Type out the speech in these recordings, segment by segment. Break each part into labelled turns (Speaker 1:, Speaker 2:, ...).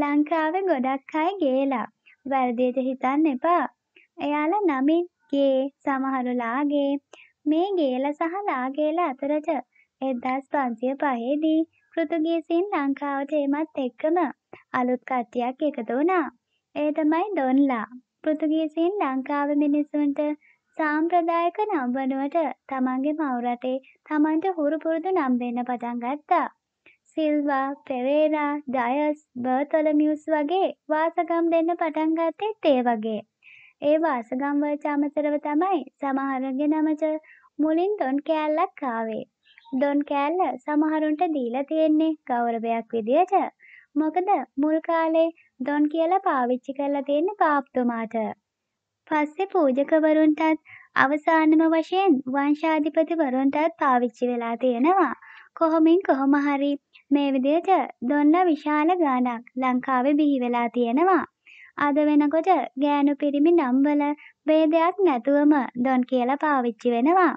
Speaker 1: ලංකාවේ ගොඩක් අය ගේලා. වැරදියට හිතන්න එපා. එයාලා නමින් ගේ සමහරු ලාගේ මේ ගේලා සහ ලාගේලා අතරට 1505 දී පෘතුගීසින් ලංකාවට එමත් එක්කම අලුත් කට්ටියක් එකතු වුණා. ඒ තමයි දොන්ලා. පෘතුගීසින් ලංකාවේ මිනිසුන්ට සාම්ප්‍රදායික නම් වනුවට තමන්ගේ මව් රටේ තමන්ට හුරු පුරුදු නම් දෙන්න පටන් ගත්තා. සිල්වා, පෙරේරා, ඩයස්, බර්තොලමියුස් වගේ වාසගම් දෙන්න පටන් ගත්තෙත් ඒ වගේ. ඒ වාසගම් වලට අමතරව තමයි සමහරගේ නමච මුලින් දොන් කෑල්ලක් ආවේ. දොන් කෑල්ල සමහරුන්ට දීලා තියෙන්නේ ගෞරවයක් විදියට. මොකද මුල් කාලේ දොන් කියලා පාවිච්චි කරලා තියෙන පාප්තුමාට. පස්සේ පූජකවරුන්ටත් අවසානම වශයෙන් වංශාධිපතිවරුන්ටත් පාවිච්චි වෙලා තියෙනවා. කොහොමින් කොහොම හරි මේ විදිහට දොන්න විශාල ගානක් ලංකාවේ බිහි වෙලා තියෙනවා. අද වෙනකොට ගෑනු පිරිමි නම්වල ભેදයක් නැතුවම දොන් කියලා පාවිච්චි වෙනවා.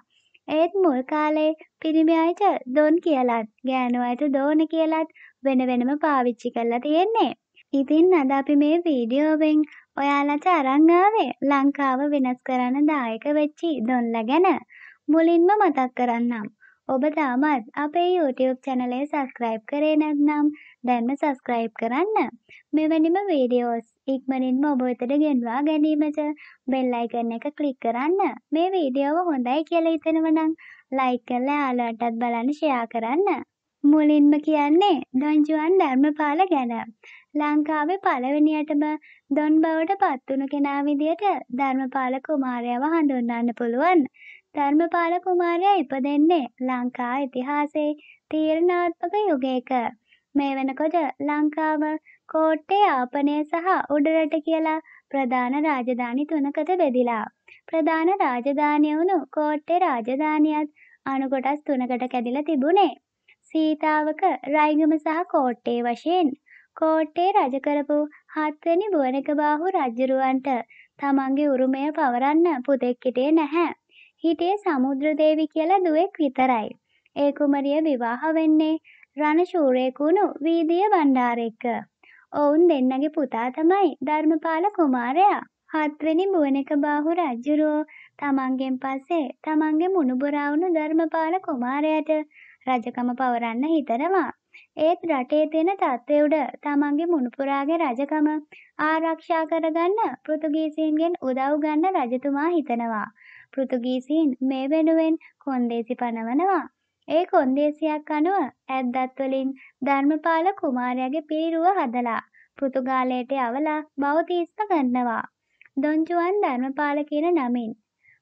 Speaker 1: ඒත් මුල් කාලේ පිරිමි අයට දොන් කියලත් ගෑනු අයට දෝන කියලත් වෙන වෙනම පාවිච්චි කරලා තියෙන්නේ. ඉතින් අද අපි මේ වීඩියෝවෙන් ඔයාලට අරන් ආවේ ලංකාව වෙනස් කරන්න දායක වෙච්චි දොන්ලා ගැන. මුලින්ම මතක් කරන්නම්. ඔබ තාමත් අපේ YouTube චැනලය සබස්ක්‍රයිබ් කරේ නැත්නම් දැන්ම සබස්ක්‍රයිබ් කරන්න. මෙවැනිම වීඩියෝස් ඉක්මනින්ම ඔබ වෙතට ගෙන්වා ගැනීමට බෙල් අයිකන් එක ක්ලික් කරන්න. මේ වීඩියෝව හොඳයි කියලා හිතෙනවා නම් ලයික් කරලා යාළුවන්ටත් බලන්න ෂෙයා කරන්න. මුලින්ම කියන්නේ දොන් ජුවන් ධර්මපාල ගැන. ලංකාවේ පළවෙනියටම දොන් බවට පත්වුණු කෙනා විදියට ධර්මපාල කුමාරයව හඳුන්වන්න පුළුවන්. ධර්මපාල කුමාරයා ඉපදෙන්නේ ලංකා ඉතිහාසයේ තීරණාත්මක යුගයක. මේ වෙනකොට ලංකාව කෝට්ටේ ආපනය සහ උඩරට කියලා ප්‍රධාන රාජධානි තුනකට බෙදිලා. ප්‍රධාන රාජධානිය වුණු කෝට්ටේ රාජධානියත් අනුකොටස් තුනකට කැඩිලා තිබුණේ. සීතාවක රයිගම සහ කෝට්ටේ වශයෙන් කෝට්ටේ රජ කරපු හත්වෙනි බුවනකබාහු රජුරවන්ට තමන්ගේ උරුමය පවරන්න පුතෙක් හිටියේ නැහැ. හිටියේ සමුද්‍රදේවි කියලා දුවෙක් විතරයි. ඒ කුමරිය විවාහ වෙන්නේ රණශූරයෙකුණු වීදිය බණ්ඩාරෙක්ක. ඔවුන් දෙන්නගේ පුතා තමයි ධර්මපාල කුමාරයා. හත්වෙනි බුවනක බාහු රජුරෝ තමන්ගෙන් පස්සේ තමන්ගේ මුණුබුරා වුණු ධර්මපාල කුමාරයාට රජකම පවරන්න හිතනවා. ඒත් රටේ තියෙන තත්ත්වය උඩ තමන්ගේ මුණුපුරාගේ රජකම ආරක්ෂා කරගන්න පෘතුගීසීන්ගෙන් උදව් ගන්න රජතුමා හිතනවා. පෘතුගීසීන් මේ වෙනුවෙන් කොන්දේසි පනවනවා. ඒ කොන්දේසියක් අනුව ඇද්දත් වලින් ධර්මපාල කුමාරයාගේ පිළිරුව හදලා පෘතුගාලයට යවලා බෞතිස්ත ගන්නවා. දොන්ජුවන් ධර්මපාල කියන නමින්.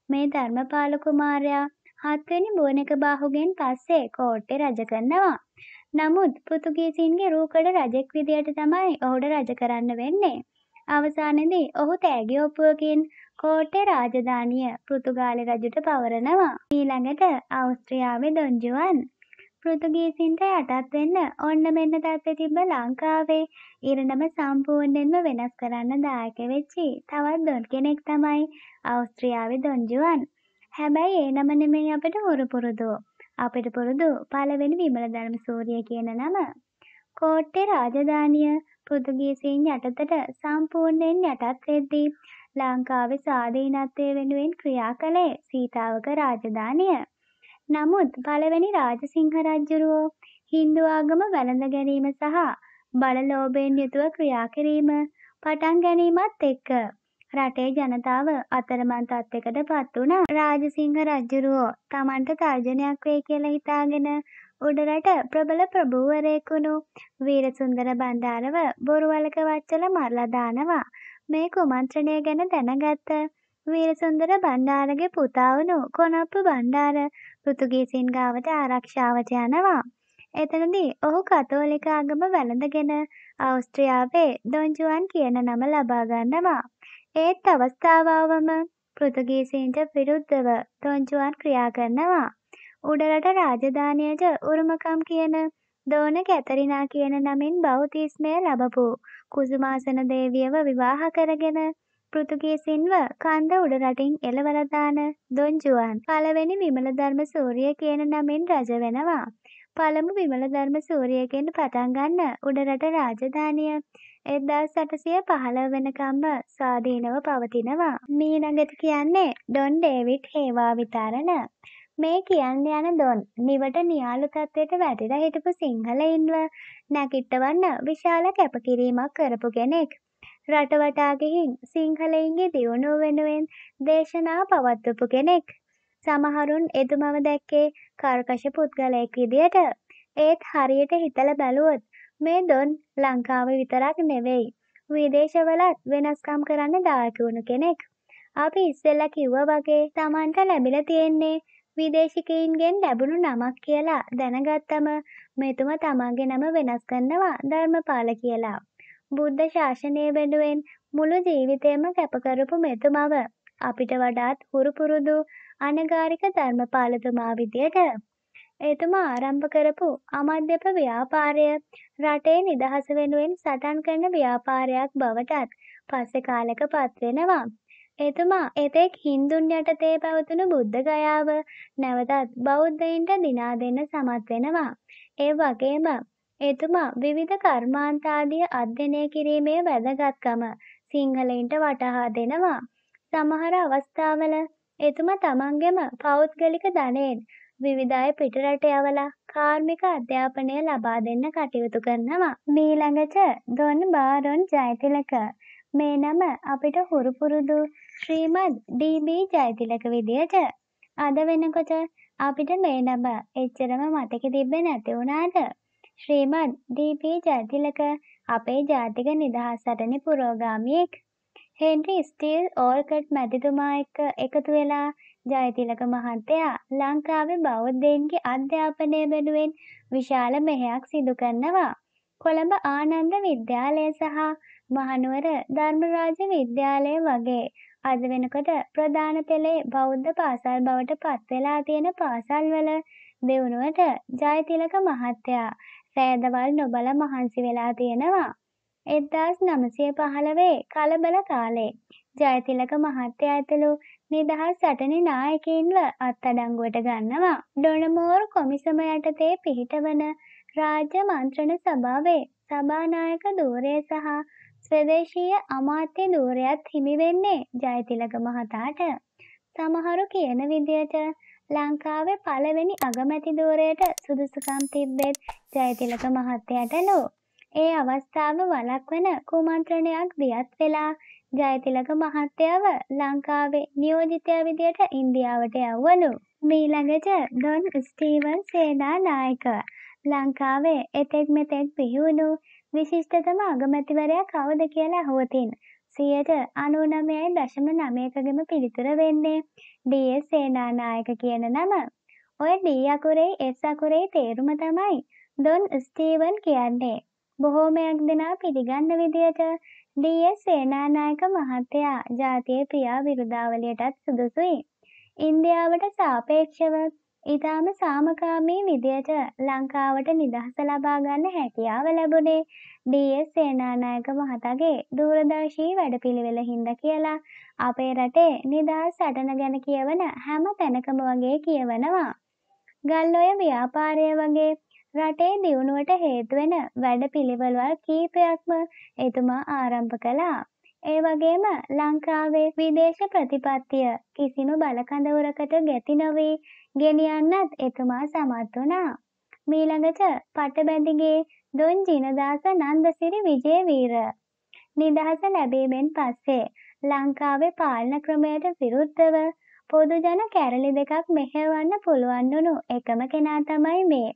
Speaker 1: මේ ධර්මපාල කුමාරයා හත්වෙනි බුවනක බාහුගෙන් පස්සේ කෝට්ටේ රජ කරනවා. නමුත් පෘතුගීසින්ගේ රූකඩ රජෙක් විදියට තමයි ඔහුට රජ කරන්න වෙන්නේ. අවසානයේදී ඔහු තෑගි ඔප්පුවකින් කෝට්ටේ රාජධානිය පෘතුගාලි රජුට පවරනවා. ඊළඟට අවුස්ට්‍රියාවේ දොන් ජුවන් පෘතුගීසින්ට යටත් වෙන්න ඔන්න මෙන්න තත්ත්වේ තිබ්බ ලංකාවේ ඉරණම සම්පූර්ණයෙන්ම වෙනස් කරන්න දායක වෙච්චි තවත් දොන් කෙනෙක් තමයි අවුස්ට්‍රියාවේ දොන් ජුවන්. හැබැයි ඒ නම නෙමෙයි අපිට හුරු පුරුදු. අපිට පුරුදු පළවෙනි විමල ධර්ම සූරිය කියන නම කෝට්ටේ රාජධානිය පෘතුගීසීන් යටතට සම්පූර්ණයෙන් යටත් වෙද්දී ලංකාවේ ස්වාධීනත්වය වෙනුවෙන් ක්‍රියා කළේ සීතාවක රාජධානිය. නමුත් පළවෙනි රාජසිංහ රජුරෝ හින්දු ආගම වැළඳ ගැනීම සහ බලලෝභයෙන් යුතුව ක්‍රියා කිරීම පටන් ගැනීමත් එක්ක රටේ ජනතාව අතරමං තත්ත්වයකට පත් වුණා. රාජසිංහ රජුරෝ තමන්ට තර්ජනයක් වෙයි කියලා හිතාගෙන උඩරට ප්‍රබල ප්‍රභූවරයෙකුණු වීරසුන්දර බණ්ඩාරව බොරුවලක වච්චල මරලා දානවා. මේ කුමන්ත්‍රණය ගැන දැනගත්ත වීරසුන්දර බණ්ඩාරගේ පුතා වුණු කොනප්පු බණ්ඩාර පෘතුගීසින් ගාවට ආරක්ෂාවට යනවා. එතනදී ඔහු කතෝලික ආගම වැළඳගෙන ඕස්ට්‍රියාවේ දොන් ජුවන් කියන නම ලබා ගන්නවා. ඒත් අවස්ථාවවම පෘතුගීසීන්ට විරුද්ධව දොන්ජුවන් ක්‍රියා කරනවා. උඩරට රාජධානියට උරුමකම් කියන දෝන කැතරිනා කියන නමින් බෞතිස්මය ලැබපු කුසුමාසන දේවියව විවාහ කරගෙන පෘතුගීසින්ව කන්ද උඩරටින් එළවලදාන දොන්ජුවන් පළවෙනි විමල ධර්ම සූරිය කියන නමින් රජ වෙනවා. පළමු විමලධර්ම සූරියගෙන් පටන් ගන්න උඩරට රාජධානිය 1815 වෙනකම්ම ස්වාධීනව පවතිනවා. මීළඟට කියන්නේ ඩොන් ඩේවිඩ් හේවා විතරණ. මේ කියන්න යන දොන් නිවට නියාලු තත්ත්වයට වැටිලා හිටපු සිංහලයින්ව නැගිට්ටවන්න විශාල කැපකිරීමක් කරපු කෙනෙක්. රටවටා ගිහින් සිංහලයින්ගේ දියුණුව වෙනුවෙන් දේශනා පවත්වපු කෙනෙක්. සමහරුන් එතුමව දැක්කේ කර්කශ පුද්ගලයෙක් විදියට. ඒත් හරියට හිතලා බැලුවොත් මේ දොන් ලංකාව විතරක් නෙවෙයි. විදේශවලත් වෙනස්කම් කරන්න දායක වුණු කෙනෙක්. අපි ඉස්සෙල්ලා කිව්වා වගේ Tamanට ලැබිලා තියෙන්නේ විදේශිකයින්ගෙන් ලැබුණු නමක් කියලා දැනගත්තම මෙතුමා Tamanගේ නම වෙනස් කරනවා ධර්මපාල කියලා. බුද්ධ ශාසනය වෙනුවෙන් මුළු ජීවිතේම කැප කරපු මෙතුමව අපිට වඩාත් හුරු පුරුදු අනගාരിක ධර්මපාලතුමා විදියට එතුමා ආරම්භ කරපු අමධ්‍යප ව්‍යාපාරය රටේ නිදහස වෙනුවෙන් සටන් කරන ව්‍යාපාරයක් බවටත් පස්සේ කාලෙක පත්වෙනවා. එතුමා එතෙක් හින්දුන් යටතේ පැවතුණු බුද්ධ ගයාව නැවතත් බෞද්ධයින්ට දිනා දෙන්න සමත් වෙනවා. ඒ වගේම එතුමා විවිධ කර්මාන්තාදිය අධ්‍යයනය කිරීමේ වැදගත්කම සිංහලයින්ට වටහා දෙනවා. සමහර අවස්ථාවල එතුමා තමන්ගෙම පෞද්ගලික ධනයෙන් විවිධ අය පිටරට යවලා කාර්මික අධ්‍යාපනය ලබා දෙන්න කටයුතු කරනවා. මීළඟට දොන් බාරොන් ජයතිලක. මේ නම අපිට හුරුපුරුදු ශ්‍රීමත් ඩී.බී. ජයතිලක විදියට අද වෙනකොට අපිට මේ නම එච්චරම මතක තිබ්බේ නැති වුණාට ශ්‍රීමත් ඩී.පී. ජයතිලක අපේ ජාතික නිදහස් සටනේ පුරෝගාමියෙක්. හෙන්රි ස්ටීල් ඕල්කට් මැතිතුමා එක්ක එකතු වෙලා ජයතිලක මහත්තයා ලංකාවේ බෞද්ධයන්ගේ අධ්‍යාපනය වෙනුවෙන් විශාල මෙහෙයක් සිදු කරනවා. කොළඹ ආනන්ද විද්‍යාලය සහ මහනුවර ධර්මරාජ විද්‍යාලය වගේ අද වෙනකොට ප්‍රධාන පෙළේ බෞද්ධ පාසල් බවට පත්වෙලා තියෙන පාසල්වල දෙවුණුවට ජයතිලක මහත්තයා රෑදවල් නොබල මහන්සි වෙලා තියෙනවා. එදදාස් නමසය පහළවේ කලබල කාලේ ජයතිලක මහත්තය ඇතුළු නිදහස් සටනි නායකයින්ව අත්තඩංගුවට ගන්නවා. ඩොනමෝර් කොමිසම යටතේ පිහිටවන රාජ්‍ය මන්ත්‍රණ සභාවේ සභානායක දූරය සහ ස්වදේශීය අමාත්‍ය දූරයත් හිමිවෙන්නේ ජයතිලක මහතාට. සමහරු කියන විදියට ලංකාවේ පළවෙනි අගමැති දූරයට සුදුසුකම් තිබ්බෙත් ජයතිලක මහත්තයටලෝ. ඒ අවස්ථාව වළක්වන කුමන්ත්‍රණයක් දියත් වෙලා ජයතිලක මහත්තයව ලංකාවේ නියෝජිතය විදියට ඉන්දියාවට යව්වලු. මීළඟට ඩොන් ස්ටීවන් සේනා නායක ලංකාවේ එතෙක් මෙතෙක් පිහිවුණු විශිෂ්ටතම අගමැතිවරයා කවුද කියලා හෝතින්. සියයට අනුනමයයි දශම නමයකගම පිළිතුර වෙන්නේ ඩස් සේනානායක කියන නම. ඔය ඩී අකුරේ එස් අකුරේ තේරුම තමයි දොන් ස්ටීවන් කියන්නේ. බොහෝමයක් දෙනා පිළිගන්න විදියට ඩී.එස්. සේනානායක මහත්තයා ජාතියේ ක්‍රියා විරුදාවලියටත් සුදුසුයි. ඉන්දියාවට සාපේක්ෂව ඊටාම සාමකාමී විදියට ලංකාවට නිදහස ලබා ගන්න හැකියාව ලැබුණේ ඩී.එස්. සේනානායක මහතාගේ දූරදර්ශී වැඩපිළිවෙල හින්දා කියලා අපේ රටේ නිදහස් සටන ගැන කියවන හැම තැනකම වගේ කියවනවා. ගල්ඔය ව්‍යාපාරය වගේ රටේ දියුණුවට හේතුවෙන වැඩපිළිවෙළවල් කීපයක්ම එතුමා ආරම්භ කළා. ඒ වගේම ලංකාවේ විදේශ ප්‍රතිපත්තිය කිසිම බලකඳවුරකට ගැති නොවී ගෙනියන්නත් එතුමා සමත් වුණා. මීළඟට පටබැඳිගේ දොන් ජිනදාස නන්දසිරි විජේවීර නිදහස ලැබීමෙන් පස්සේ ලංකාවේ පාලන ක්‍රමයට විරුද්ධව පොදු ජන කැරලි දෙකක් මෙහෙවන්න පුළුවන් වුණු එකම කෙනා තමයි මේ.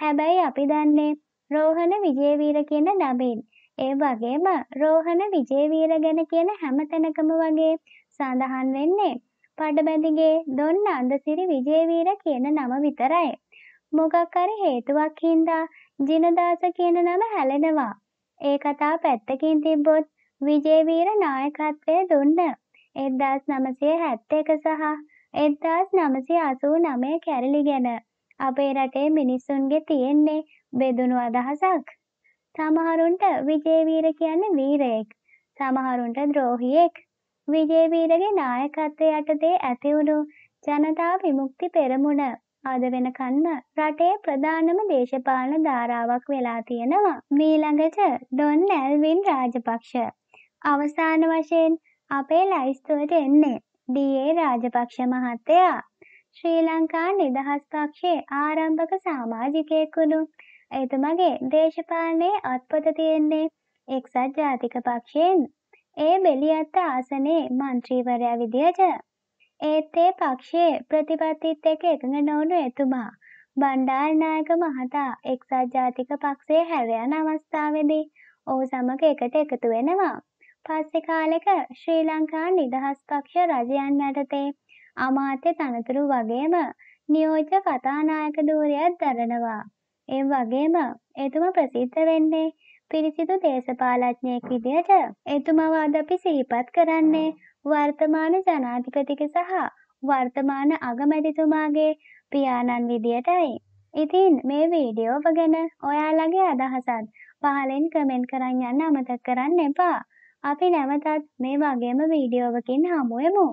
Speaker 1: හැබැයි අපි දන්නේ රෝහණ විජේවීර කියන නමින්. ඒ වගේම රෝහණ විජේවීර ගැන කියන හැම තැනකම වගේ සඳහන් වෙන්නේ පඩබැඳිගේ දොන්න අන්දසිරි විජේවීර කියන නම විතරයි. මොකක් හරි හේතුවක් හින්දා ජිනදාස කියන නම හැලෙනවා. ඒ කතා පැත්තකින් තිබ්බොත් විජේවීර නායකත්වය දුන්න. 1971 සහ 1989 කැරලි ගැන අපේ රටේ මිනිස්සුන්ගේ තියෙන්නේ බෙදුණු අදහසක්. සමහරුන්ට විජේවීර කියන්නේ වීරයෙක්. සමහරුන්ට ද්‍රෝහියෙක්. විජේවීරගේ නායකත්වය යටතේ ඇතිවුණු ජනතා විමුක්ති පෙරමුණ අද වෙනකන්ම රටේ ප්‍රධානම දේශපාලන ධාරාවක් වෙලා තියෙනවා. මීළඟට ඩොන් ඇල්වින් රාජපක්ෂ. අවසාන වශයෙන් අපේ ලයිස්තුවට එන්නේ ඩී.ඒ. රාජපක්ෂ මහත්තයා. ශ්‍රී ලංකා නිදහස් පක්ෂයේ ආරම්භක සමාජිකයෙක් වුණු එතුමගේ දේශපාලනයේ අත්පොත තියෙන්නේ එක්සත් ජාතික පක්ෂයෙන්. ඒ බෙලියත්ත ආසනයේ මන්ත්‍රීවරයා විදියට. ඒත් ඒ පක්ෂයේ ප්‍රතිපත්තිත් එක්ක එකඟ නොවුණු එතුමා බණ්ඩාරනායක මහතා එක්සත් ජාතික පක්ෂයේ හැර යන අවස්ථාවේදී ඔහු සමග එකට එකතු වෙනවා. පස්සේ කාලෙක ශ්‍රී ලංකා නිදහස් පක්ෂ රජයන් යටතේ අමාත්‍ය තනතුරු වගේම නියෝජ්‍ය කතානායක ධූරයත් දරනවා. ඒ වගේම එතුමා ප්‍රසිද්ධ වෙන්නේ පිරිසිදු දේශපාලඥයෙක් විදියට එතුමාව අද අපි සිහිපත් කරන්නේ වර්තමාන ජනාධිපතික සහ වර්තමාන අගමැතිතුමාගේ පියාණන් විදියටයි. ඉතින් මේ වීඩියෝව ගැන ඔයාලගේ අදහසත් පහලෙන් කමෙන්ට් කරන්න යන්න අමතක කරන්න එපා. අපි නැවතත් මේ වගේම වීඩියෝවකින් හමුවෙමු.